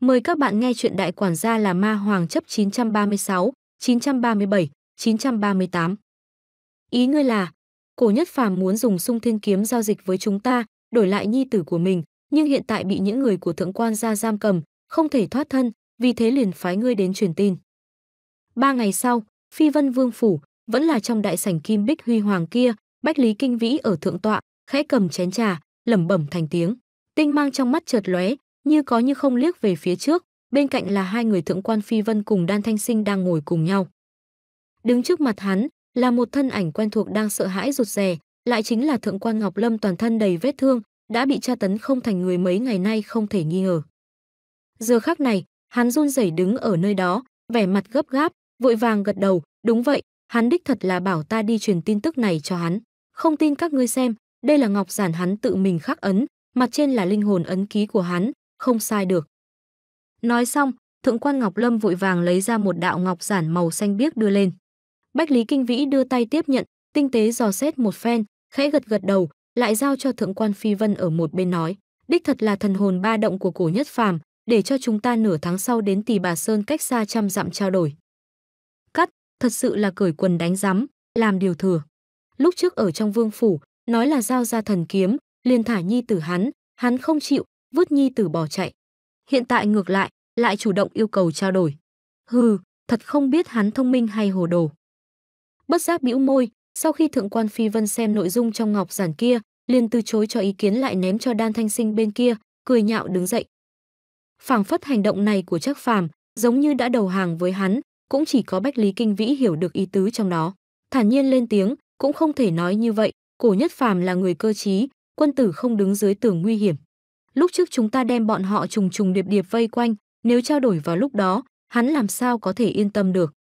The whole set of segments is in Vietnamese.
Mời các bạn nghe chuyện Đại Quản gia là Ma Hoàng chấp 936, 937, 938. Ý ngươi là, cổ nhất phàm muốn dùng sung thiên kiếm giao dịch với chúng ta, đổi lại nhi tử của mình, nhưng hiện tại bị những người của thượng quan gia giam cầm, không thể thoát thân, vì thế liền phái ngươi đến truyền tin. Ba ngày sau, Phi Vân Vương Phủ, vẫn là trong đại sảnh kim bích huy hoàng kia, Bách Lý Kinh Vĩ ở thượng tọa, khẽ cầm chén trà, lẩm bẩm thành tiếng. Tinh mang trong mắt chợt lóe, như có như không liếc về phía trước, bên cạnh là hai người thượng quan Phi Vân cùng Đan Thanh Sinh đang ngồi cùng nhau. Đứng trước mặt hắn là một thân ảnh quen thuộc đang sợ hãi rụt rè, lại chính là thượng quan Ngọc Lâm toàn thân đầy vết thương, đã bị tra tấn không thành người mấy ngày nay không thể nghi ngờ. Giờ khắc này, hắn run rẩy đứng ở nơi đó, vẻ mặt gấp gáp, vội vàng gật đầu, đúng vậy, hắn đích thật là bảo ta đi truyền tin tức này cho hắn. Không tin các ngươi xem, đây là ngọc giản hắn tự mình khắc ấn, mặt trên là linh hồn ấn ký của hắn, không sai được. Nói xong, Thượng quan Ngọc Lâm vội vàng lấy ra một đạo ngọc giản màu xanh biếc đưa lên. Bách Lý Kinh Vĩ đưa tay tiếp nhận, tinh tế dò xét một phen, khẽ gật gật đầu, lại giao cho Thượng quan Phi Vân ở một bên nói, đích thật là thần hồn ba động của cổ nhất phàm, để cho chúng ta nửa tháng sau đến Tỳ Bà Sơn cách xa trăm dặm trao đổi. Cắt, thật sự là cởi quần đánh rắm, làm điều thừa. Lúc trước ở trong vương phủ, nói là giao ra thần kiếm, liền thả nhi tử hắn, hắn không chịu, vứt nhi tử bỏ chạy. Hiện tại ngược lại, lại chủ động yêu cầu trao đổi. Hừ, thật không biết hắn thông minh hay hồ đồ. Bất giác bĩu môi, sau khi thượng quan phi vân xem nội dung trong ngọc giản kia, liền từ chối cho ý kiến lại ném cho đan thanh sinh bên kia, cười nhạo đứng dậy. phảng phất hành động này của chắc phàm, giống như đã đầu hàng với hắn, cũng chỉ có bách lý kinh vĩ hiểu được ý tứ trong đó. Thản nhiên lên tiếng, cũng không thể nói như vậy, cổ nhất phàm là người cơ trí, quân tử không đứng dưới tường nguy hiểm. Lúc trước chúng ta đem bọn họ trùng trùng điệp điệp vây quanh, nếu trao đổi vào lúc đó, hắn làm sao có thể yên tâm được.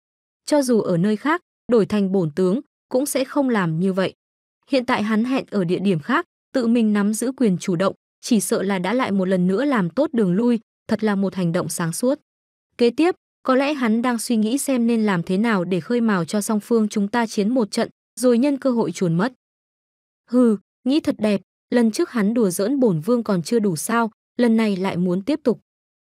Cho dù ở nơi khác, đổi thành bổn tướng, cũng sẽ không làm như vậy. Hiện tại hắn hẹn ở địa điểm khác, tự mình nắm giữ quyền chủ động, chỉ sợ là đã lại một lần nữa làm tốt đường lui, thật là một hành động sáng suốt. Kế tiếp, có lẽ hắn đang suy nghĩ xem nên làm thế nào để khơi mào cho song phương chúng ta chiến một trận, rồi nhân cơ hội chuồn mất. Hừ, nghĩ thật đẹp, lần trước hắn đùa giỡn bổn vương còn chưa đủ sao, lần này lại muốn tiếp tục.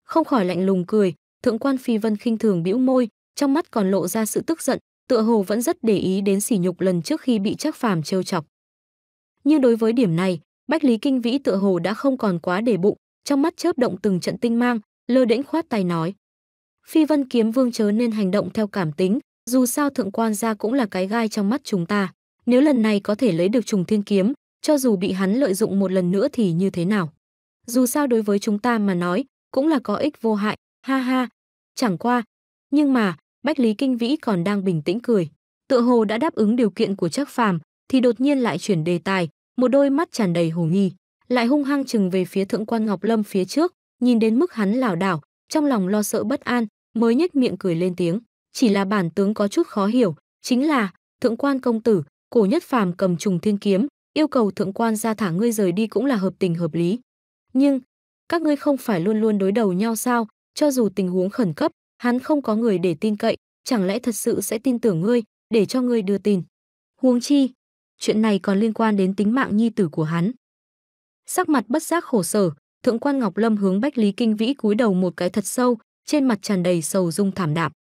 Không khỏi lạnh lùng cười, thượng quan phi vân khinh thường bĩu môi, trong mắt còn lộ ra sự tức giận, tựa hồ vẫn rất để ý đến sỉ nhục lần trước khi bị Trác Phàm trêu chọc. Nhưng đối với điểm này, Bách Lý Kinh Vĩ tựa hồ đã không còn quá để bụng, trong mắt chớp động từng trận tinh mang, lơ đễnh khoát tay nói: "Phi Vân kiếm vương chớ nên hành động theo cảm tính, dù sao thượng quan gia cũng là cái gai trong mắt chúng ta, nếu lần này có thể lấy được trùng thiên kiếm, cho dù bị hắn lợi dụng một lần nữa thì như thế nào. Dù sao đối với chúng ta mà nói, cũng là có ích vô hại, ha ha. Chẳng qua, nhưng mà, Bách Lý Kinh Vĩ còn đang bình tĩnh cười. Tựa hồ đã đáp ứng điều kiện của Trác Phàm, thì đột nhiên lại chuyển đề tài, một đôi mắt tràn đầy hồ nghi, lại hung hăng chừng về phía Thượng quan Ngọc Lâm phía trước, nhìn đến mức hắn lảo đảo, trong lòng lo sợ bất an, mới nhếch miệng cười lên tiếng, chỉ là bản tướng có chút khó hiểu, chính là, Thượng quan công tử, Cổ Nhất Phàm cầm trùng thiên kiếm, yêu cầu thượng quan ra thả ngươi rời đi cũng là hợp tình hợp lý. Nhưng, các ngươi không phải luôn luôn đối đầu nhau sao, cho dù tình huống khẩn cấp, hắn không có người để tin cậy, chẳng lẽ thật sự sẽ tin tưởng ngươi, để cho ngươi đưa tin. Huống chi, chuyện này còn liên quan đến tính mạng nhi tử của hắn. Sắc mặt bất giác khổ sở, thượng quan Ngọc Lâm hướng Bách Lý Kinh Vĩ cúi đầu một cái thật sâu, trên mặt tràn đầy sầu dung thảm đạm.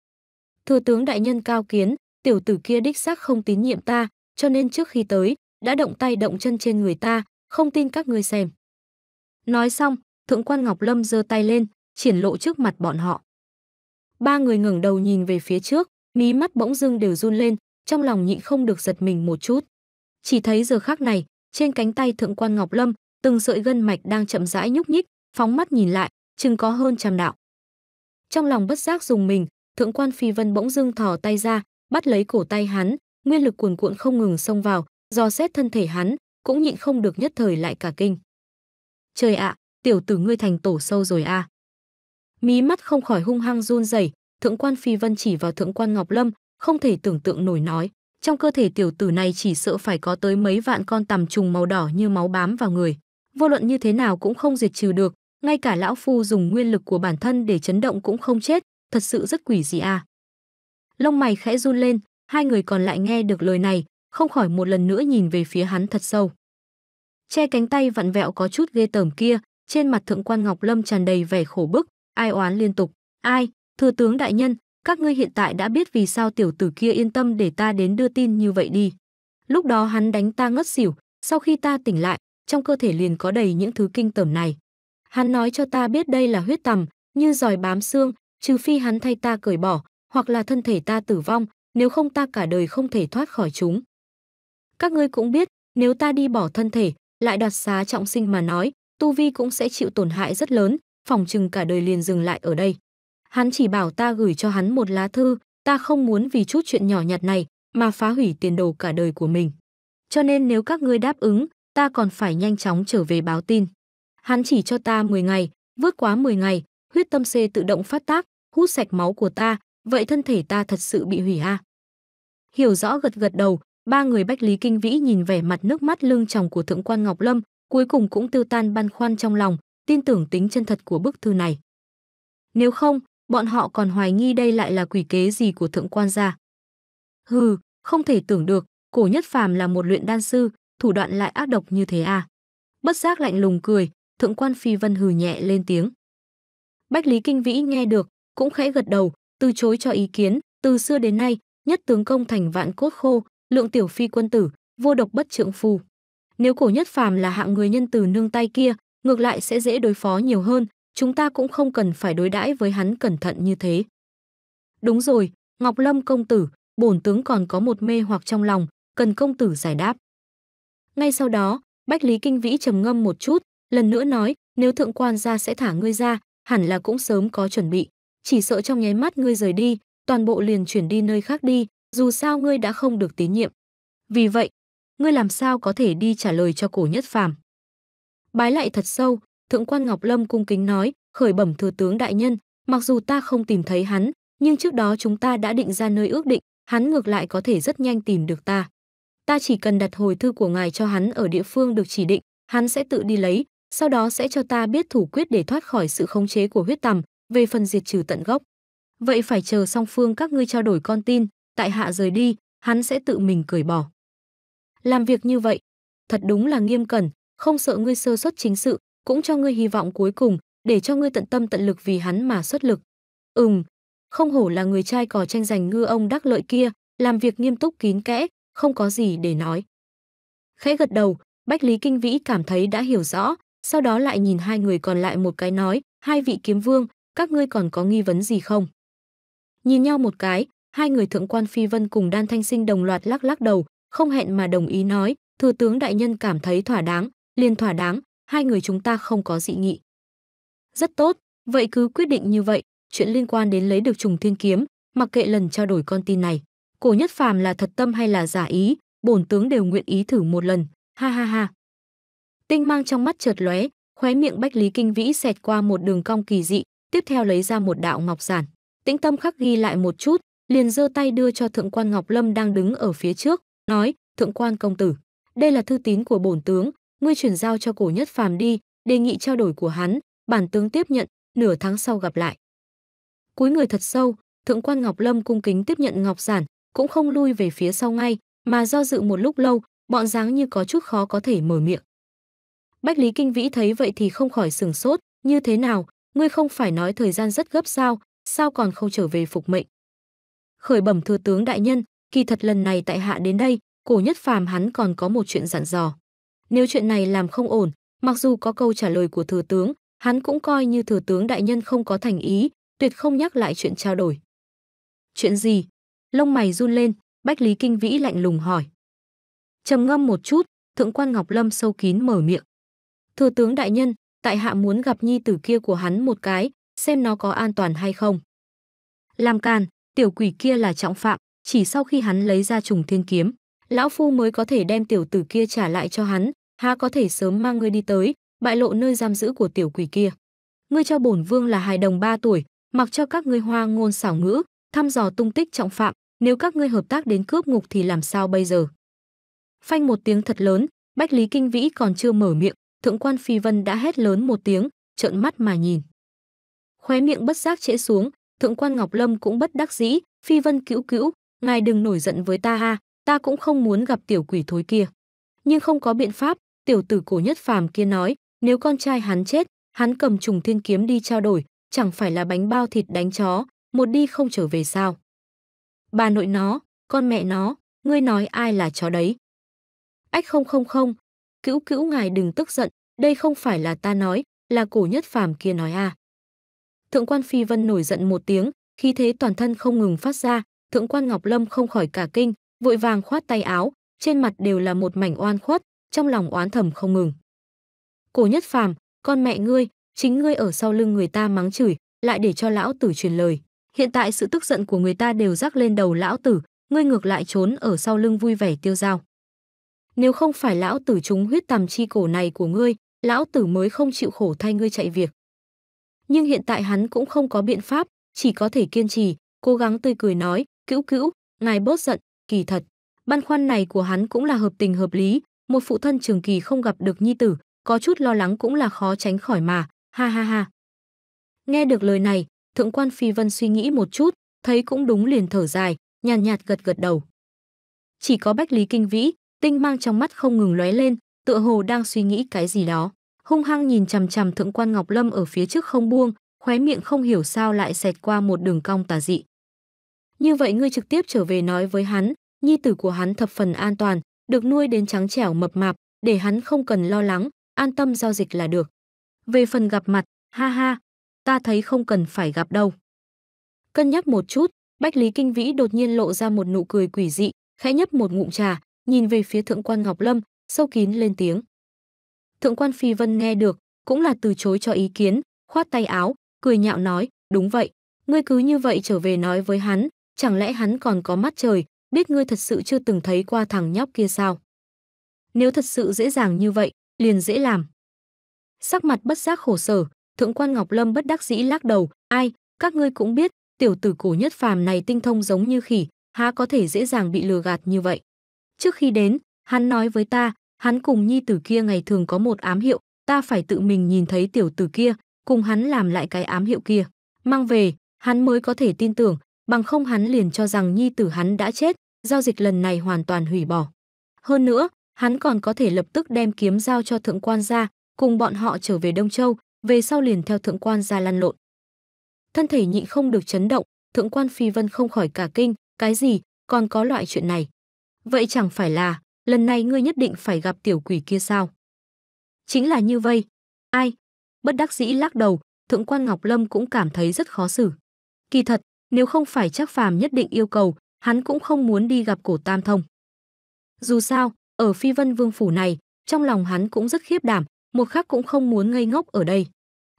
Thừa tướng đại nhân cao kiến, tiểu tử kia đích xác không tín nhiệm ta, cho nên trước khi tới, đã động tay động chân trên người ta, không tin các ngươi xem. Nói xong, Thượng quan Ngọc Lâm giơ tay lên, triển lộ trước mặt bọn họ. Ba người ngẩng đầu nhìn về phía trước, mí mắt bỗng dưng đều run lên, trong lòng nhịn không được giật mình một chút. Chỉ thấy giờ khắc này, trên cánh tay Thượng quan Ngọc Lâm, từng sợi gân mạch đang chậm rãi nhúc nhích, phóng mắt nhìn lại, chừng có hơn trăm đạo. Trong lòng bất giác dùng mình, Thượng quan Phi Vân bỗng dưng thò tay ra, bắt lấy cổ tay hắn, nguyên lực cuồn cuộn không ngừng xông vào, do xét thân thể hắn, cũng nhịn không được nhất thời lại cả kinh. Trời ạ, tiểu tử ngươi thành tổ sâu rồi a. À. Mí mắt không khỏi hung hăng run rẩy, thượng quan Phi Vân chỉ vào thượng quan Ngọc Lâm, không thể tưởng tượng nổi nói, trong cơ thể tiểu tử này chỉ sợ phải có tới mấy vạn con tằm trùng màu đỏ như máu bám vào người, vô luận như thế nào cũng không diệt trừ được, ngay cả lão phu dùng nguyên lực của bản thân để chấn động cũng không chết, thật sự rất quỷ dị a. À. Lông mày khẽ run lên, hai người còn lại nghe được lời này, không khỏi một lần nữa nhìn về phía hắn thật sâu. Che cánh tay vặn vẹo có chút ghê tởm kia, trên mặt thượng quan Ngọc Lâm tràn đầy vẻ khổ bức, ai oán liên tục. Ai, thừa tướng đại nhân, các ngươi hiện tại đã biết vì sao tiểu tử kia yên tâm để ta đến đưa tin như vậy đi. Lúc đó hắn đánh ta ngất xỉu, sau khi ta tỉnh lại, trong cơ thể liền có đầy những thứ kinh tởm này. Hắn nói cho ta biết đây là huyết tầm, như giòi bám xương, trừ phi hắn thay ta cởi bỏ, hoặc là thân thể ta tử vong, nếu không ta cả đời không thể thoát khỏi chúng. Các ngươi cũng biết, nếu ta đi bỏ thân thể, lại đoạt xá trọng sinh mà nói, tu vi cũng sẽ chịu tổn hại rất lớn, phòng chừng cả đời liền dừng lại ở đây. Hắn chỉ bảo ta gửi cho hắn một lá thư, ta không muốn vì chút chuyện nhỏ nhặt này mà phá hủy tiền đồ cả đời của mình. Cho nên nếu các ngươi đáp ứng, ta còn phải nhanh chóng trở về báo tin. Hắn chỉ cho ta 10 ngày, vượt quá 10 ngày, huyết tâm C tự động phát tác, hút sạch máu của ta, vậy thân thể ta thật sự bị hủy a. Hiểu rõ gật gật đầu, ba người bách lý kinh vĩ nhìn vẻ mặt nước mắt lưng tròng của thượng quan ngọc lâm cuối cùng cũng tiêu tan băn khoăn trong lòng tin tưởng tính chân thật của bức thư này nếu không bọn họ còn hoài nghi đây lại là quỷ kế gì của thượng quan gia hừ không thể tưởng được cổ nhất phàm là một luyện đan sư thủ đoạn lại ác độc như thế à bất giác lạnh lùng cười thượng quan phi vân hừ nhẹ lên tiếng bách lý kinh vĩ nghe được cũng khẽ gật đầu từ chối cho ý kiến từ xưa đến nay nhất tướng công thành vạn cốt khô lượng tiểu phi quân tử, vô độc bất trượng phu. Nếu cổ nhất phàm là hạng người nhân từ nương tay kia, ngược lại sẽ dễ đối phó nhiều hơn, chúng ta cũng không cần phải đối đãi với hắn cẩn thận như thế. Đúng rồi, Ngọc Lâm công tử, bổn tướng còn có một mê hoặc trong lòng, cần công tử giải đáp. Ngay sau đó, Bách Lý Kinh Vĩ trầm ngâm một chút, lần nữa nói, nếu thượng quan ra sẽ thả ngươi ra, hẳn là cũng sớm có chuẩn bị, chỉ sợ trong nháy mắt ngươi rời đi, toàn bộ liền chuyển đi nơi khác đi, dù sao ngươi đã không được tín nhiệm. Vì vậy, ngươi làm sao có thể đi trả lời cho cổ nhất phàm. Bái lại thật sâu, Thượng quan Ngọc Lâm cung kính nói, khởi bẩm thừa tướng đại nhân, mặc dù ta không tìm thấy hắn, nhưng trước đó chúng ta đã định ra nơi ước định, hắn ngược lại có thể rất nhanh tìm được ta. Ta chỉ cần đặt hồi thư của ngài cho hắn ở địa phương được chỉ định, hắn sẽ tự đi lấy, sau đó sẽ cho ta biết thủ quyết để thoát khỏi sự khống chế của huyết tầm, về phần diệt trừ tận gốc. Vậy phải chờ song phương các ngươi trao đổi con tin, tại hạ rời đi, hắn sẽ tự mình cởi bỏ. Làm việc như vậy, thật đúng là nghiêm cẩn, không sợ ngươi sơ suất chính sự, cũng cho ngươi hy vọng cuối cùng, để cho ngươi tận tâm tận lực vì hắn mà xuất lực. Ừm, không hổ là người trai cò tranh giành ngư ông đắc lợi kia, làm việc nghiêm túc kín kẽ, không có gì để nói. Khẽ gật đầu, Bách Lý Kinh Vĩ cảm thấy đã hiểu rõ, sau đó lại nhìn hai người còn lại một cái nói, hai vị kiếm vương, các ngươi còn có nghi vấn gì không? Nhìn nhau một cái, hai người thượng quan phi vân cùng đan thanh sinh đồng loạt lắc lắc đầu không hẹn mà đồng ý nói thừa tướng đại nhân cảm thấy thỏa đáng liền thỏa đáng hai người chúng ta không có dị nghị rất tốt vậy cứ quyết định như vậy chuyện liên quan đến lấy được trùng thiên kiếm mặc kệ lần trao đổi con tin này cổ nhất phàm là thật tâm hay là giả ý bổn tướng đều nguyện ý thử một lần ha ha ha tinh mang trong mắt chợt lóe khóe miệng bách lý kinh vĩ xẹt qua một đường cong kỳ dị tiếp theo lấy ra một đạo ngọc giản tĩnh tâm khắc ghi lại một chút liền giơ tay đưa cho thượng quan Ngọc Lâm đang đứng ở phía trước, nói, thượng quan công tử, đây là thư tín của bổn tướng, ngươi chuyển giao cho cổ nhất phàm đi, đề nghị trao đổi của hắn, bản tướng tiếp nhận, nửa tháng sau gặp lại. Cúi người thật sâu, thượng quan Ngọc Lâm cung kính tiếp nhận Ngọc Giản, cũng không lui về phía sau ngay, mà do dự một lúc lâu, bọn dáng như có chút khó có thể mở miệng. Bách Lý Kinh Vĩ thấy vậy thì không khỏi sừng sốt, như thế nào, ngươi không phải nói thời gian rất gấp sao, sao còn không trở về phục mệnh khởi bẩm thừa tướng đại nhân kỳ thật lần này tại hạ đến đây cổ nhất phàm hắn còn có một chuyện dặn dò nếu chuyện này làm không ổn mặc dù có câu trả lời của thừa tướng hắn cũng coi như thừa tướng đại nhân không có thành ý tuyệt không nhắc lại chuyện trao đổi chuyện gì lông mày run lên bách lý kinh vĩ lạnh lùng hỏi trầm ngâm một chút thượng quan ngọc lâm sâu kín mở miệng thừa tướng đại nhân tại hạ muốn gặp nhi tử kia của hắn một cái xem nó có an toàn hay không làm càn tiểu quỷ kia là trọng phạm, chỉ sau khi hắn lấy ra trùng thiên kiếm, lão phu mới có thể đem tiểu tử kia trả lại cho hắn, há có thể sớm mang ngươi đi tới, bại lộ nơi giam giữ của tiểu quỷ kia. Ngươi cho bổn vương là hài đồng 3 tuổi, mặc cho các ngươi hoa ngôn xảo ngữ, thăm dò tung tích trọng phạm, nếu các ngươi hợp tác đến cướp ngục thì làm sao bây giờ? Phanh một tiếng thật lớn, Bách Lý Kinh Vĩ còn chưa mở miệng, Thượng quan Phi Vân đã hét lớn một tiếng, trợn mắt mà nhìn. Khóe miệng bất giác trễ xuống, thượng quan ngọc lâm cũng bất đắc dĩ phi vân cứu cứu ngài đừng nổi giận với ta ha ta cũng không muốn gặp tiểu quỷ thối kia nhưng không có biện pháp tiểu tử cổ nhất phàm kia nói nếu con trai hắn chết hắn cầm trùng thiên kiếm đi trao đổi chẳng phải là bánh bao thịt đánh chó một đi không trở về sao bà nội nó con mẹ nó ngươi nói ai là chó đấy ách không không không cứu cứu ngài đừng tức giận đây không phải là ta nói là cổ nhất phàm kia nói à Thượng quan Phi Vân nổi giận một tiếng, khí thế toàn thân không ngừng phát ra, Thượng quan Ngọc Lâm không khỏi cả kinh, vội vàng khoát tay áo, trên mặt đều là một mảnh oan khuất, trong lòng oán thầm không ngừng. Cổ Nhất Phàm, con mẹ ngươi, chính ngươi ở sau lưng người ta mắng chửi, lại để cho lão tử truyền lời. Hiện tại sự tức giận của người ta đều rắc lên đầu lão tử, ngươi ngược lại trốn ở sau lưng vui vẻ tiêu dao. Nếu không phải lão tử chúng huyết tầm chi cổ này của ngươi, lão tử mới không chịu khổ thay ngươi chạy việc nhưng hiện tại hắn cũng không có biện pháp, chỉ có thể kiên trì, cố gắng tươi cười nói, "Cữu cữu, ngài bớt giận, kỳ thật." Băn khoăn này của hắn cũng là hợp tình hợp lý, một phụ thân trường kỳ không gặp được nhi tử, có chút lo lắng cũng là khó tránh khỏi mà, ha ha ha. Nghe được lời này, Thượng quan Phi Vân suy nghĩ một chút, thấy cũng đúng liền thở dài, nhàn nhạt, nhạt gật gật đầu. Chỉ có Bách Lý Kinh Vĩ, tinh mang trong mắt không ngừng lóe lên, tựa hồ đang suy nghĩ cái gì đó hung hăng nhìn chằm chằm thượng quan Ngọc Lâm ở phía trước không buông, khóe miệng không hiểu sao lại xẹt qua một đường cong tà dị. Như vậy ngươi trực tiếp trở về nói với hắn, nhi tử của hắn thập phần an toàn, được nuôi đến trắng trẻo mập mạp, để hắn không cần lo lắng, an tâm giao dịch là được. Về phần gặp mặt, ha ha, ta thấy không cần phải gặp đâu. Cân nhắc một chút, Bách Lý Kinh Vĩ đột nhiên lộ ra một nụ cười quỷ dị, khẽ nhấp một ngụm trà, nhìn về phía thượng quan Ngọc Lâm, sâu kín lên tiếng. Thượng quan Phi Vân nghe được, cũng là từ chối cho ý kiến, khoát tay áo, cười nhạo nói, đúng vậy, ngươi cứ như vậy trở về nói với hắn, chẳng lẽ hắn còn có mắt trời, biết ngươi thật sự chưa từng thấy qua thằng nhóc kia sao? Nếu thật sự dễ dàng như vậy, liền dễ làm. Sắc mặt bất giác khổ sở, thượng quan Ngọc Lâm bất đắc dĩ lắc đầu, ai, các ngươi cũng biết, tiểu tử cổ nhất phàm này tinh thông giống như khỉ, há có thể dễ dàng bị lừa gạt như vậy. Trước khi đến, hắn nói với ta, Hắn cùng nhi tử kia ngày thường có một ám hiệu, ta phải tự mình nhìn thấy tiểu tử kia, cùng hắn làm lại cái ám hiệu kia. Mang về, hắn mới có thể tin tưởng, bằng không hắn liền cho rằng nhi tử hắn đã chết, giao dịch lần này hoàn toàn hủy bỏ. Hơn nữa, hắn còn có thể lập tức đem kiếm giao cho thượng quan gia, cùng bọn họ trở về Đông Châu, về sau liền theo thượng quan gia lăn lộn. Thân thể nhị không được chấn động, thượng quan phi vân không khỏi cả kinh, cái gì, còn có loại chuyện này. Vậy chẳng phải là, lần này ngươi nhất định phải gặp tiểu quỷ kia sao? Chính là như vậy. Ai? Bất đắc dĩ lắc đầu, Thượng quan Ngọc Lâm cũng cảm thấy rất khó xử. Kỳ thật, nếu không phải chắc phàm nhất định yêu cầu, hắn cũng không muốn đi gặp cổ tam thông. Dù sao, ở phi vân vương phủ này, trong lòng hắn cũng rất khiếp đảm, một khắc cũng không muốn ngây ngốc ở đây.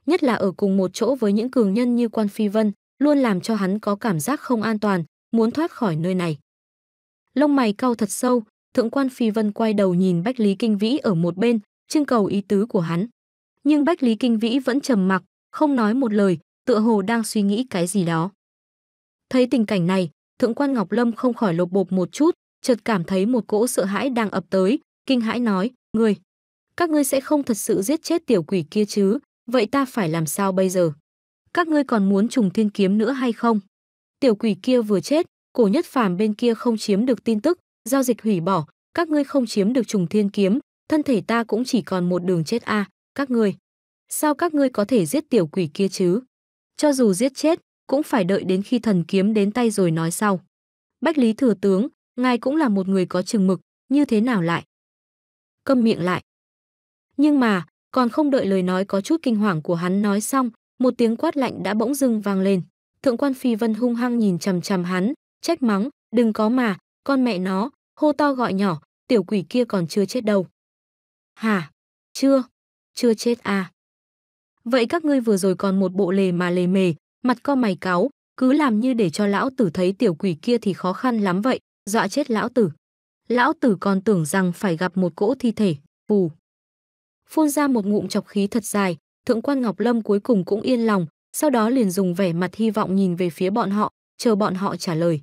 Nhất là ở cùng một chỗ với những cường nhân như quan phi vân, luôn làm cho hắn có cảm giác không an toàn, muốn thoát khỏi nơi này. Lông mày cau thật sâu, thượng quan phi vân quay đầu nhìn bách lý kinh vĩ ở một bên trưng cầu ý tứ của hắn nhưng bách lý kinh vĩ vẫn trầm mặc không nói một lời tựa hồ đang suy nghĩ cái gì đó thấy tình cảnh này thượng quan ngọc lâm không khỏi lột bột một chút chợt cảm thấy một cỗ sợ hãi đang ập tới kinh hãi nói ngươi các ngươi sẽ không thật sự giết chết tiểu quỷ kia chứ vậy ta phải làm sao bây giờ các ngươi còn muốn trùng thiên kiếm nữa hay không tiểu quỷ kia vừa chết cổ nhất phàm bên kia không chiếm được tin tức giao dịch hủy bỏ, các ngươi không chiếm được trùng thiên kiếm, thân thể ta cũng chỉ còn một đường chết a, à, các ngươi. Sao các ngươi có thể giết tiểu quỷ kia chứ? Cho dù giết chết, cũng phải đợi đến khi thần kiếm đến tay rồi nói sau. Bách Lý Thừa Tướng, ngài cũng là một người có chừng mực, như thế nào lại? Câm miệng lại. Nhưng mà, còn không đợi lời nói có chút kinh hoàng của hắn nói xong, một tiếng quát lạnh đã bỗng dưng vang lên. Thượng quan Phi Vân hung hăng nhìn chằm chằm hắn, trách mắng, đừng có mà, con mẹ nó, hô to gọi nhỏ, tiểu quỷ kia còn chưa chết đâu. Hả? Chưa? Chưa chết à? Vậy các ngươi vừa rồi còn một bộ lề mà lề mề, mặt co mày cáo, cứ làm như để cho lão tử thấy tiểu quỷ kia thì khó khăn lắm vậy, dọa chết lão tử. Lão tử còn tưởng rằng phải gặp một cỗ thi thể, phù. Phun ra một ngụm chọc khí thật dài, thượng quan Ngọc Lâm cuối cùng cũng yên lòng, sau đó liền dùng vẻ mặt hy vọng nhìn về phía bọn họ, chờ bọn họ trả lời.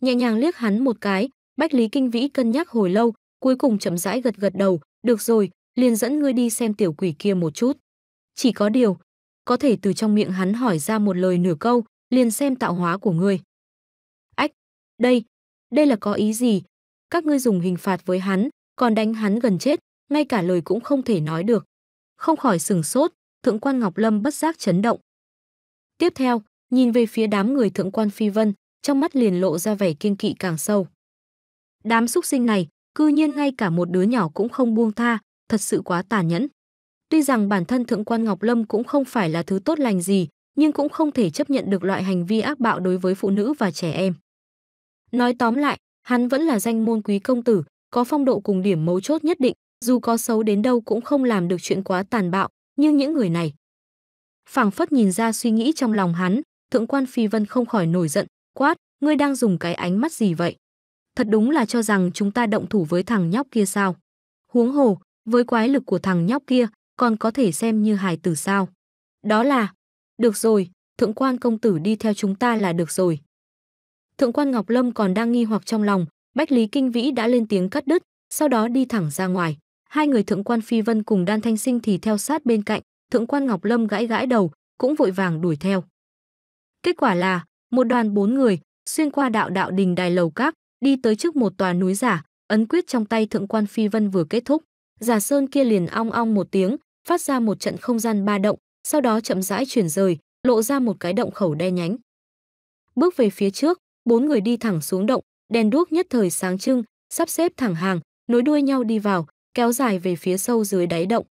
Nhẹ nhàng liếc hắn một cái, Bách Lý Kinh Vĩ cân nhắc hồi lâu, cuối cùng chậm rãi gật gật đầu, "Được rồi, liền dẫn ngươi đi xem tiểu quỷ kia một chút." Chỉ có điều, có thể từ trong miệng hắn hỏi ra một lời nửa câu, liền xem tạo hóa của ngươi. Ách, đây, đây là có ý gì? Các ngươi dùng hình phạt với hắn, còn đánh hắn gần chết, ngay cả lời cũng không thể nói được. Không khỏi sừng sốt, thượng quan Ngọc Lâm bất giác chấn động. Tiếp theo, nhìn về phía đám người thượng quan Phi Vân, trong mắt liền lộ ra vẻ kiên kỵ càng sâu. Đám súc sinh này, cư nhiên ngay cả một đứa nhỏ cũng không buông tha, thật sự quá tàn nhẫn. Tuy rằng bản thân Thượng quan Ngọc Lâm cũng không phải là thứ tốt lành gì, nhưng cũng không thể chấp nhận được loại hành vi ác bạo đối với phụ nữ và trẻ em. Nói tóm lại, hắn vẫn là danh môn quý công tử, có phong độ cùng điểm mấu chốt nhất định, dù có xấu đến đâu cũng không làm được chuyện quá tàn bạo, nhưng những người này. Phảng phất nhìn ra suy nghĩ trong lòng hắn, thượng quan Phi Vân không khỏi nổi giận, quát, ngươi đang dùng cái ánh mắt gì vậy? thật đúng là cho rằng chúng ta động thủ với thằng nhóc kia sao? Huống hồ, với quái lực của thằng nhóc kia, còn có thể xem như hài tử sao? Đó là, được rồi, thượng quan công tử đi theo chúng ta là được rồi. Thượng quan Ngọc Lâm còn đang nghi hoặc trong lòng, Bách Lý Kinh Vĩ đã lên tiếng cắt đứt, sau đó đi thẳng ra ngoài. Hai người thượng quan Phi Vân cùng Đan Thanh Sinh thì theo sát bên cạnh, thượng quan Ngọc Lâm gãi gãi đầu, cũng vội vàng đuổi theo. Kết quả là, một đoàn bốn người, xuyên qua đạo đạo đình đài lầu các, đi tới trước một tòa núi giả, ấn quyết trong tay thượng quan phi vân vừa kết thúc. Giả sơn kia liền ong ong một tiếng, phát ra một trận không gian ba động, sau đó chậm rãi chuyển rời, lộ ra một cái động khẩu đe nhánh. Bước về phía trước, bốn người đi thẳng xuống động, đèn đuốc nhất thời sáng trưng, sắp xếp thẳng hàng, nối đuôi nhau đi vào, kéo dài về phía sâu dưới đáy động.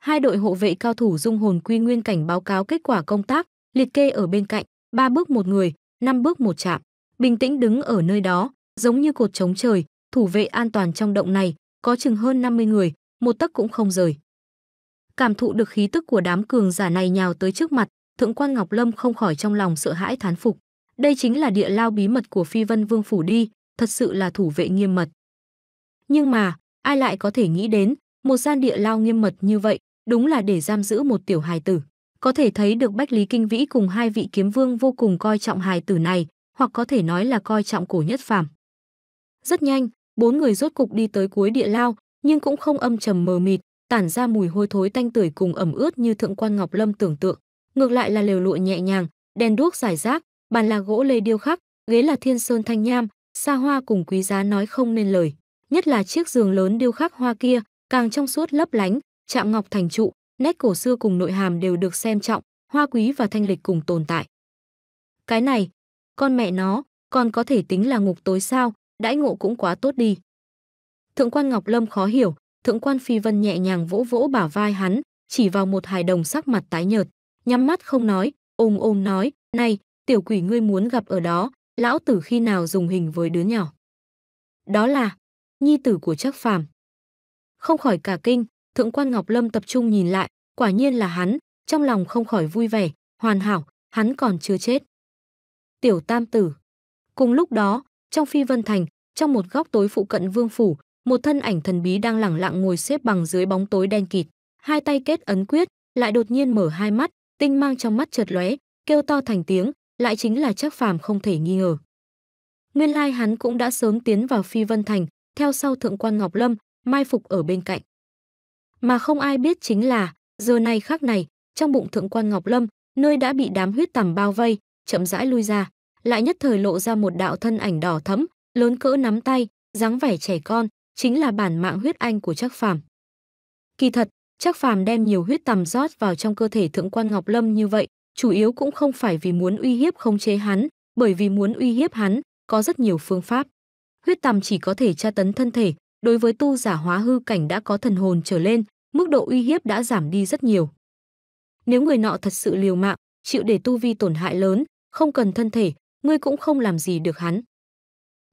Hai đội hộ vệ cao thủ dung hồn quy nguyên cảnh báo cáo kết quả công tác, liệt kê ở bên cạnh, ba bước một người, năm bước một chạm, bình tĩnh đứng ở nơi đó, giống như cột chống trời, thủ vệ an toàn trong động này, có chừng hơn 50 người, một tấc cũng không rời. Cảm thụ được khí tức của đám cường giả này nhào tới trước mặt, Thượng quan Ngọc Lâm không khỏi trong lòng sợ hãi thán phục. Đây chính là địa lao bí mật của Phi Vân Vương phủ đi, thật sự là thủ vệ nghiêm mật. Nhưng mà, ai lại có thể nghĩ đến, một gian địa lao nghiêm mật như vậy, đúng là để giam giữ một tiểu hài tử. Có thể thấy được Bách Lý Kinh Vĩ cùng hai vị kiếm vương vô cùng coi trọng hài tử này, hoặc có thể nói là coi trọng cổ nhất phàm. Rất nhanh, bốn người rốt cục đi tới cuối địa lao, nhưng cũng không âm trầm mờ mịt, tản ra mùi hôi thối tanh tưởi cùng ẩm ướt như thượng quan Ngọc Lâm tưởng tượng. Ngược lại là lều lụa nhẹ nhàng, đèn đuốc giải rác, bàn là gỗ lê điêu khắc, ghế là thiên sơn thanh nham, xa hoa cùng quý giá nói không nên lời. Nhất là chiếc giường lớn điêu khắc hoa kia, càng trong suốt lấp lánh, chạm ngọc thành trụ, nét cổ xưa cùng nội hàm đều được xem trọng, hoa quý và thanh lịch cùng tồn tại. Cái này, con mẹ nó, còn có thể tính là ngục tối sao, đãi ngộ cũng quá tốt đi. Thượng quan Ngọc Lâm khó hiểu, thượng quan Phi Vân nhẹ nhàng vỗ vỗ bả vai hắn, chỉ vào một hài đồng sắc mặt tái nhợt, nhắm mắt không nói, ôm ôm nói, này, tiểu quỷ ngươi muốn gặp ở đó, lão tử khi nào dùng hình với đứa nhỏ. Đó là, nhi tử của chắc phàm. Không khỏi cả kinh, thượng quan Ngọc Lâm tập trung nhìn lại, quả nhiên là hắn, trong lòng không khỏi vui vẻ, hoàn hảo, hắn còn chưa chết. Tiểu tam tử. Cùng lúc đó, trong phi vân thành, trong một góc tối phụ cận vương phủ, một thân ảnh thần bí đang lẳng lặng ngồi xếp bằng dưới bóng tối đen kịt, hai tay kết ấn quyết, lại đột nhiên mở hai mắt, tinh mang trong mắt chợt lóe, kêu to thành tiếng, lại chính là chắc Phàm không thể nghi ngờ. Nguyên lai hắn cũng đã sớm tiến vào Phi Vân Thành, theo sau thượng quan Ngọc Lâm, mai phục ở bên cạnh. Mà không ai biết chính là, giờ này khác này, trong bụng thượng quan Ngọc Lâm, nơi đã bị đám huyết tằm bao vây, chậm rãi lui ra lại nhất thời lộ ra một đạo thân ảnh đỏ thẫm, lớn cỡ nắm tay, dáng vẻ trẻ con, chính là bản mạng huyết anh của Trác Phàm. Kỳ thật, Trác Phàm đem nhiều huyết tầm rót vào trong cơ thể Thượng quan Ngọc Lâm như vậy, chủ yếu cũng không phải vì muốn uy hiếp khống chế hắn, bởi vì muốn uy hiếp hắn, có rất nhiều phương pháp. Huyết tầm chỉ có thể tra tấn thân thể, đối với tu giả hóa hư cảnh đã có thần hồn trở lên, mức độ uy hiếp đã giảm đi rất nhiều. Nếu người nọ thật sự liều mạng, chịu để tu vi tổn hại lớn, không cần thân thể, ngươi cũng không làm gì được hắn.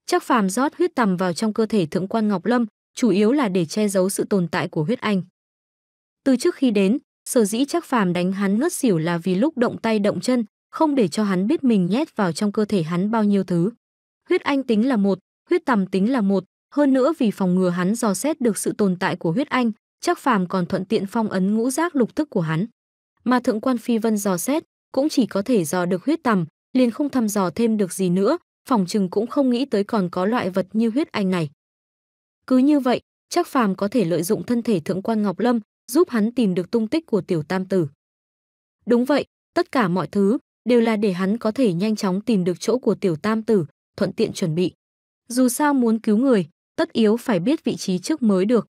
Chắc phàm rót huyết tầm vào trong cơ thể thượng quan Ngọc Lâm, chủ yếu là để che giấu sự tồn tại của huyết anh. Từ trước khi đến, sở dĩ chắc phàm đánh hắn ngất xỉu là vì lúc động tay động chân, không để cho hắn biết mình nhét vào trong cơ thể hắn bao nhiêu thứ. Huyết anh tính là một, huyết tầm tính là một, hơn nữa vì phòng ngừa hắn dò xét được sự tồn tại của huyết anh, chắc phàm còn thuận tiện phong ấn ngũ giác lục thức của hắn. Mà thượng quan phi vân dò xét, cũng chỉ có thể dò được huyết tầm, liền không thăm dò thêm được gì nữa, phòng trừng cũng không nghĩ tới còn có loại vật như huyết anh này. Cứ như vậy, chắc phàm có thể lợi dụng thân thể thượng quan Ngọc Lâm, giúp hắn tìm được tung tích của tiểu tam tử. Đúng vậy, tất cả mọi thứ đều là để hắn có thể nhanh chóng tìm được chỗ của tiểu tam tử, thuận tiện chuẩn bị. Dù sao muốn cứu người, tất yếu phải biết vị trí trước mới được.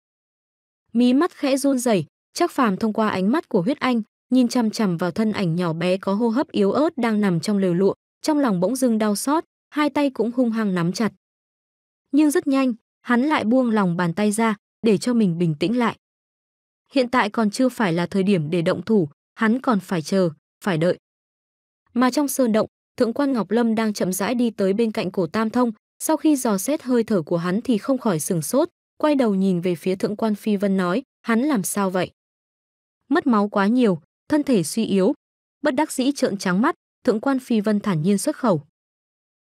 Mí mắt khẽ run rẩy, chắc phàm thông qua ánh mắt của huyết anh, nhìn chằm chằm vào thân ảnh nhỏ bé có hô hấp yếu ớt đang nằm trong lều lụa, trong lòng bỗng dưng đau xót, hai tay cũng hung hăng nắm chặt. Nhưng rất nhanh, hắn lại buông lòng bàn tay ra, để cho mình bình tĩnh lại. Hiện tại còn chưa phải là thời điểm để động thủ, hắn còn phải chờ, phải đợi. Mà trong sơn động, Thượng quan Ngọc Lâm đang chậm rãi đi tới bên cạnh cổ Tam Thông, sau khi dò xét hơi thở của hắn thì không khỏi sừng sốt, quay đầu nhìn về phía Thượng quan Phi Vân nói, hắn làm sao vậy? Mất máu quá nhiều, thân thể suy yếu. Bất đắc dĩ trợn trắng mắt, thượng quan Phi Vân thản nhiên xuất khẩu.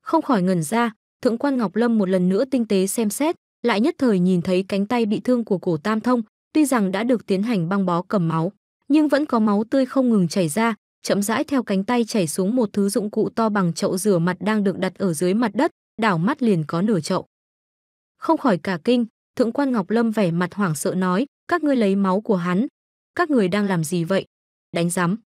Không khỏi ngẩn ra, thượng quan Ngọc Lâm một lần nữa tinh tế xem xét, lại nhất thời nhìn thấy cánh tay bị thương của cổ Tam Thông, tuy rằng đã được tiến hành băng bó cầm máu, nhưng vẫn có máu tươi không ngừng chảy ra, chậm rãi theo cánh tay chảy xuống một thứ dụng cụ to bằng chậu rửa mặt đang được đặt ở dưới mặt đất, đảo mắt liền có nửa chậu. Không khỏi cả kinh, thượng quan Ngọc Lâm vẻ mặt hoảng sợ nói, các ngươi lấy máu của hắn, các người đang làm gì vậy? đánh giám.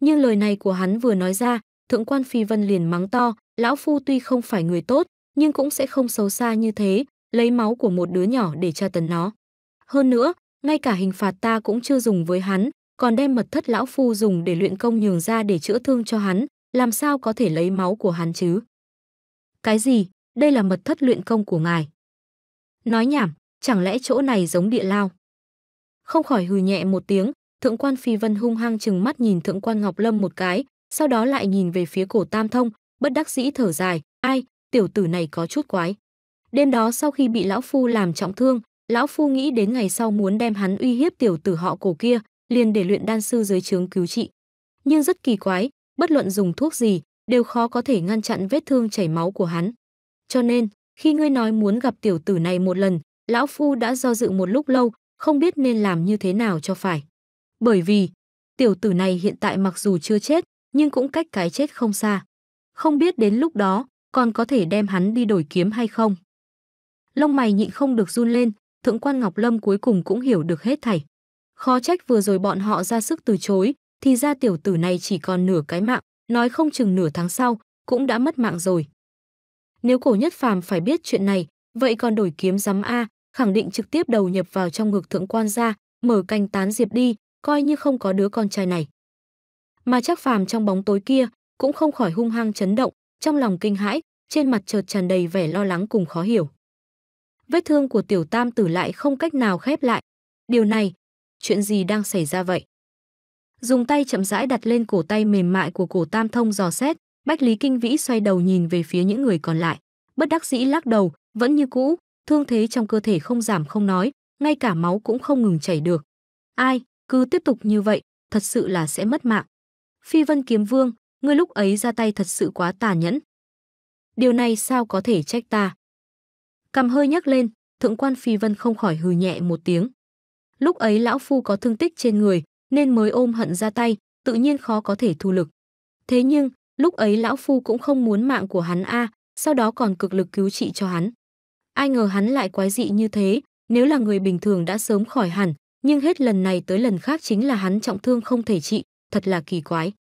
Nhưng lời này của hắn vừa nói ra, thượng quan Phi Vân liền mắng to, lão phu tuy không phải người tốt, nhưng cũng sẽ không xấu xa như thế, lấy máu của một đứa nhỏ để tra tấn nó. Hơn nữa, ngay cả hình phạt ta cũng chưa dùng với hắn, còn đem mật thất lão phu dùng để luyện công nhường ra để chữa thương cho hắn, làm sao có thể lấy máu của hắn chứ? Cái gì? Đây là mật thất luyện công của ngài. Nói nhảm, chẳng lẽ chỗ này giống địa lao? Không khỏi hừ nhẹ một tiếng, Thượng quan Phi Vân hung hăng chừng mắt nhìn Thượng quan Ngọc Lâm một cái, sau đó lại nhìn về phía cổ Tam Thông, bất đắc dĩ thở dài, ai, tiểu tử này có chút quái. Đêm đó sau khi bị lão phu làm trọng thương, lão phu nghĩ đến ngày sau muốn đem hắn uy hiếp tiểu tử họ cổ kia, liền để luyện đan sư dưới trướng cứu trị. Nhưng rất kỳ quái, bất luận dùng thuốc gì, đều khó có thể ngăn chặn vết thương chảy máu của hắn. Cho nên, khi ngươi nói muốn gặp tiểu tử này một lần, lão phu đã do dự một lúc lâu, không biết nên làm như thế nào cho phải. Bởi vì, tiểu tử này hiện tại mặc dù chưa chết, nhưng cũng cách cái chết không xa. Không biết đến lúc đó, còn có thể đem hắn đi đổi kiếm hay không. Lông mày nhịn không được run lên, Thượng quan Ngọc Lâm cuối cùng cũng hiểu được hết thảy. Khó trách vừa rồi bọn họ ra sức từ chối, thì ra tiểu tử này chỉ còn nửa cái mạng, nói không chừng nửa tháng sau, cũng đã mất mạng rồi. Nếu cổ nhất phàm phải biết chuyện này, vậy còn đổi kiếm giám A, khẳng định trực tiếp đầu nhập vào trong ngực thượng quan ra, mở canh tán diệp đi, coi như không có đứa con trai này. Mà chắc phàm trong bóng tối kia cũng không khỏi hung hăng chấn động, trong lòng kinh hãi, trên mặt chợt tràn đầy vẻ lo lắng cùng khó hiểu. Vết thương của tiểu tam tử lại không cách nào khép lại. Điều này, chuyện gì đang xảy ra vậy? Dùng tay chậm rãi đặt lên cổ tay mềm mại của cổ tam thông dò xét, Bách Lý Kinh Vĩ xoay đầu nhìn về phía những người còn lại. Bất đắc dĩ lắc đầu, vẫn như cũ, thương thế trong cơ thể không giảm không nói, ngay cả máu cũng không ngừng chảy được. Ai, cứ tiếp tục như vậy, thật sự là sẽ mất mạng. Phi Vân Kiếm Vương, ngươi lúc ấy ra tay thật sự quá tàn nhẫn. Điều này sao có thể trách ta? Cầm hơi nhắc lên, thượng quan Phi Vân không khỏi hừ nhẹ một tiếng. Lúc ấy lão phu có thương tích trên người, nên mới ôm hận ra tay, tự nhiên khó có thể thu lực. Thế nhưng, lúc ấy lão phu cũng không muốn mạng của hắn a, sau đó còn cực lực cứu trị cho hắn. Ai ngờ hắn lại quái dị như thế, nếu là người bình thường đã sớm khỏi hẳn, nhưng hết lần này tới lần khác chính là hắn trọng thương không thể trị, thật là kỳ quái.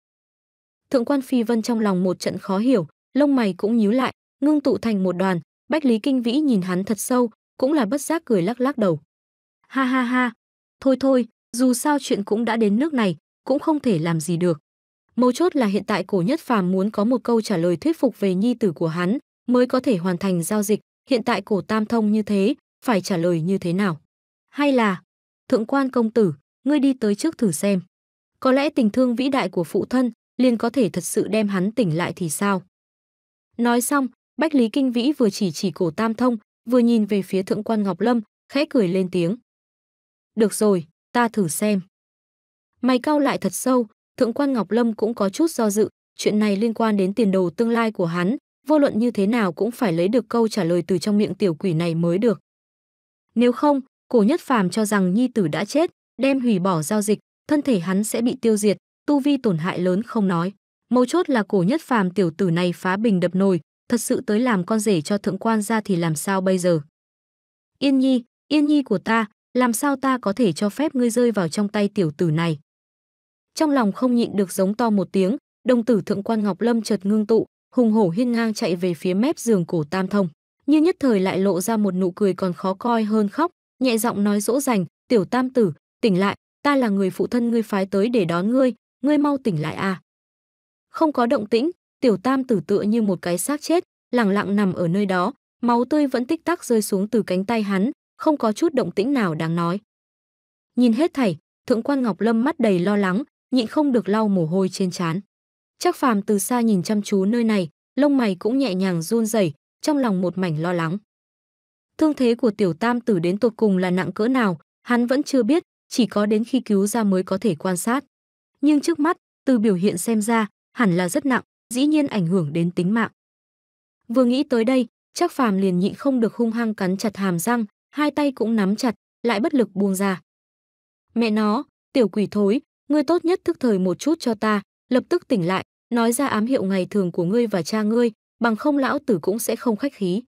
Thượng quan Phi Vân trong lòng một trận khó hiểu, lông mày cũng nhíu lại, ngưng tụ thành một đoàn, Bách Lý Kinh Vĩ nhìn hắn thật sâu, cũng là bất giác cười lắc lắc đầu. Ha ha ha, thôi thôi, dù sao chuyện cũng đã đến nước này, cũng không thể làm gì được. Mấu chốt là hiện tại cổ nhất phàm muốn có một câu trả lời thuyết phục về nhi tử của hắn, mới có thể hoàn thành giao dịch, hiện tại cổ tam thông như thế, phải trả lời như thế nào? Hay là, Thượng quan công tử, ngươi đi tới trước thử xem. Có lẽ tình thương vĩ đại của phụ thân liền có thể thật sự đem hắn tỉnh lại thì sao? Nói xong, Bách Lý Kinh Vĩ vừa chỉ chỉ cổ Tam Thông, vừa nhìn về phía thượng quan Ngọc Lâm, khẽ cười lên tiếng. Được rồi, ta thử xem. Mày cao lại thật sâu, thượng quan Ngọc Lâm cũng có chút do dự, chuyện này liên quan đến tiền đồ tương lai của hắn, vô luận như thế nào cũng phải lấy được câu trả lời từ trong miệng tiểu quỷ này mới được. Nếu không, Cổ Nhất Phàm cho rằng nhi tử đã chết, đem hủy bỏ giao dịch, thân thể hắn sẽ bị tiêu diệt, tu vi tổn hại lớn không nói. Mấu chốt là Cổ Nhất Phàm tiểu tử này phá bình đập nồi, thật sự tới làm con rể cho thượng quan gia thì làm sao bây giờ? Yên Nhi, Yên Nhi của ta, làm sao ta có thể cho phép ngươi rơi vào trong tay tiểu tử này? Trong lòng không nhịn được giống to một tiếng, đồng tử thượng quan Ngọc Lâm chợt ngưng tụ, hùng hổ hiên ngang chạy về phía mép giường cổ Tam Thông. như nhất thời lại lộ ra một nụ cười còn khó coi hơn khóc, nhẹ giọng nói dỗ dành, "Tiểu Tam tử, tỉnh lại, ta là người phụ thân ngươi phái tới để đón ngươi, ngươi mau tỉnh lại à. Không có động tĩnh, Tiểu Tam tử tựa như một cái xác chết, lẳng lặng nằm ở nơi đó, máu tươi vẫn tích tắc rơi xuống từ cánh tay hắn, không có chút động tĩnh nào đáng nói. Nhìn hết thảy, Thượng quan Ngọc Lâm mắt đầy lo lắng, nhịn không được lau mồ hôi trên trán. chắc Phàm từ xa nhìn chăm chú nơi này, lông mày cũng nhẹ nhàng run rẩy, trong lòng một mảnh lo lắng. Thương thế của tiểu tam tử đến tột cùng là nặng cỡ nào, hắn vẫn chưa biết, chỉ có đến khi cứu ra mới có thể quan sát. Nhưng trước mắt, từ biểu hiện xem ra, hẳn là rất nặng, dĩ nhiên ảnh hưởng đến tính mạng. Vừa nghĩ tới đây, chắc Phàm liền nhịn không được hung hăng cắn chặt hàm răng, hai tay cũng nắm chặt, lại bất lực buông ra. Mẹ nó, tiểu quỷ thối, ngươi tốt nhất thức thời một chút cho ta, lập tức tỉnh lại, nói ra ám hiệu ngày thường của ngươi và cha ngươi, bằng không lão tử cũng sẽ không khách khí.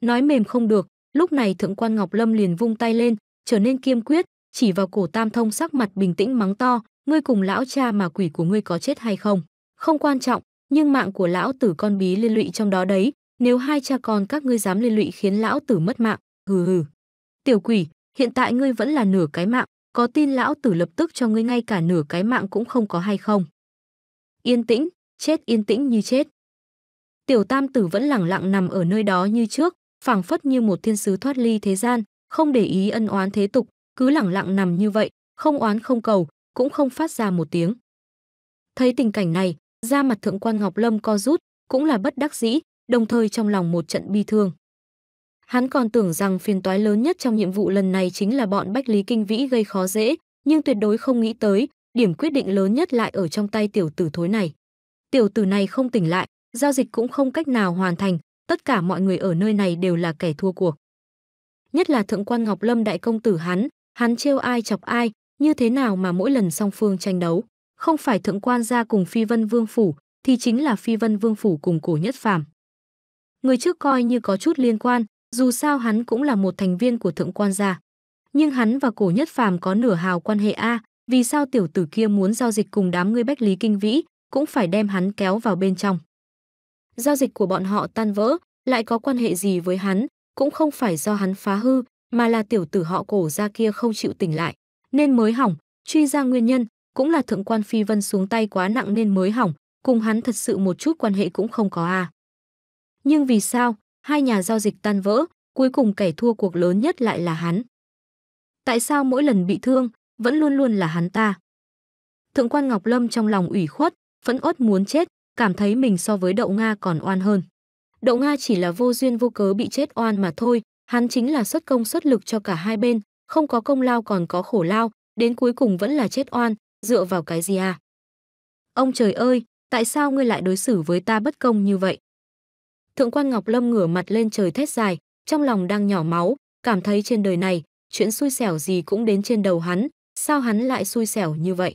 Nói mềm không được, lúc này Thượng quan Ngọc Lâm liền vung tay lên, trở nên kiêm quyết, chỉ vào cổ Tam Thông sắc mặt bình tĩnh mắng to, ngươi cùng lão cha mà quỷ của ngươi có chết hay không? Không quan trọng, nhưng mạng của lão tử con bí liên lụy trong đó đấy, nếu hai cha con các ngươi dám liên lụy khiến lão tử mất mạng, hừ hừ. Tiểu quỷ, hiện tại ngươi vẫn là nửa cái mạng, có tin lão tử lập tức cho ngươi ngay cả nửa cái mạng cũng không có hay không? Yên tĩnh, chết yên tĩnh như chết. Tiểu tam tử vẫn lẳng lặng nằm ở nơi đó như trước, phảng phất như một thiên sứ thoát ly thế gian, không để ý ân oán thế tục, cứ lẳng lặng nằm như vậy, không oán không cầu, cũng không phát ra một tiếng. Thấy tình cảnh này, da mặt thượng quan Ngọc Lâm co rút, cũng là bất đắc dĩ, đồng thời trong lòng một trận bi thương. Hắn còn tưởng rằng phiền toái lớn nhất trong nhiệm vụ lần này chính là bọn Bách Lý Kinh Vĩ gây khó dễ, nhưng tuyệt đối không nghĩ tới, điểm quyết định lớn nhất lại ở trong tay tiểu tử thối này. Tiểu tử này không tỉnh lại, giao dịch cũng không cách nào hoàn thành, tất cả mọi người ở nơi này đều là kẻ thua cuộc. Nhất là thượng quan Ngọc Lâm đại công tử hắn, hắn trêu ai chọc ai, như thế nào mà mỗi lần song phương tranh đấu, không phải thượng quan gia cùng Phi Vân Vương phủ, thì chính là Phi Vân Vương phủ cùng Cổ Nhất Phàm. Người trước coi như có chút liên quan, dù sao hắn cũng là một thành viên của thượng quan gia. Nhưng hắn và Cổ Nhất Phàm có nửa hào quan hệ a, vì sao tiểu tử kia muốn giao dịch cùng đám người Bách Lý Kinh Vĩ, cũng phải đem hắn kéo vào bên trong giao dịch của bọn họ tan vỡ, lại có quan hệ gì với hắn, cũng không phải do hắn phá hư, mà là tiểu tử họ cổ ra kia không chịu tỉnh lại, nên mới hỏng, truy ra nguyên nhân, cũng là thượng quan phi vân xuống tay quá nặng nên mới hỏng, cùng hắn thật sự một chút quan hệ cũng không có à. Nhưng vì sao, hai nhà giao dịch tan vỡ, cuối cùng kẻ thua cuộc lớn nhất lại là hắn. Tại sao mỗi lần bị thương, vẫn luôn luôn là hắn ta? Thượng quan Ngọc Lâm trong lòng ủy khuất, phẫn uất muốn chết, cảm thấy mình so với Đậu Nga còn oan hơn. Đậu Nga chỉ là vô duyên vô cớ bị chết oan mà thôi, hắn chính là xuất công xuất lực cho cả hai bên, không có công lao còn có khổ lao, đến cuối cùng vẫn là chết oan, dựa vào cái gì à? Ông trời ơi, tại sao ngươi lại đối xử với ta bất công như vậy? Thượng quan Ngọc Lâm ngửa mặt lên trời thét dài, trong lòng đang nhỏ máu, cảm thấy trên đời này, chuyện xui xẻo gì cũng đến trên đầu hắn, sao hắn lại xui xẻo như vậy?